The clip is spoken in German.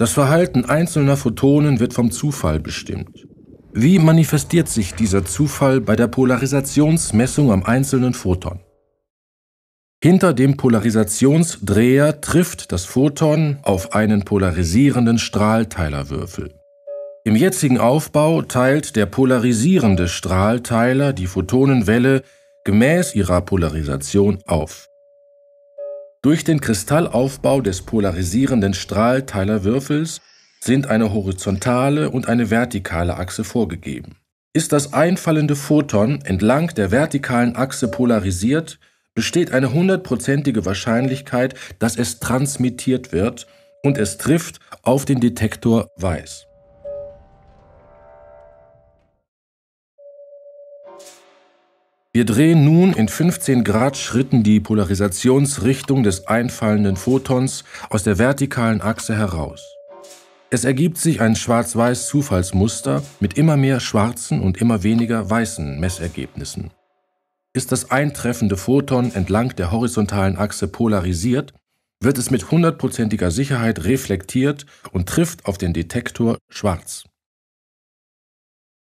Das Verhalten einzelner Photonen wird vom Zufall bestimmt. Wie manifestiert sich dieser Zufall bei der Polarisationsmessung am einzelnen Photon? Hinter dem Polarisationsdreher trifft das Photon auf einen polarisierenden Strahlteilerwürfel. Im jetzigen Aufbau teilt der polarisierende Strahlteiler die Photonenwelle gemäß ihrer Polarisation auf. Durch den Kristallaufbau des polarisierenden Strahlteilerwürfels sind eine horizontale und eine vertikale Achse vorgegeben. Ist das einfallende Photon entlang der vertikalen Achse polarisiert, besteht eine hundertprozentige Wahrscheinlichkeit, dass es transmittiert wird und es trifft auf den Detektor weiß. Wir drehen nun in 15 Grad Schritten die Polarisationsrichtung des einfallenden Photons aus der vertikalen Achse heraus. Es ergibt sich ein schwarz-weiß Zufallsmuster mit immer mehr schwarzen und immer weniger weißen Messergebnissen. Ist das eintreffende Photon entlang der horizontalen Achse polarisiert, wird es mit hundertprozentiger Sicherheit reflektiert und trifft auf den Detektor schwarz.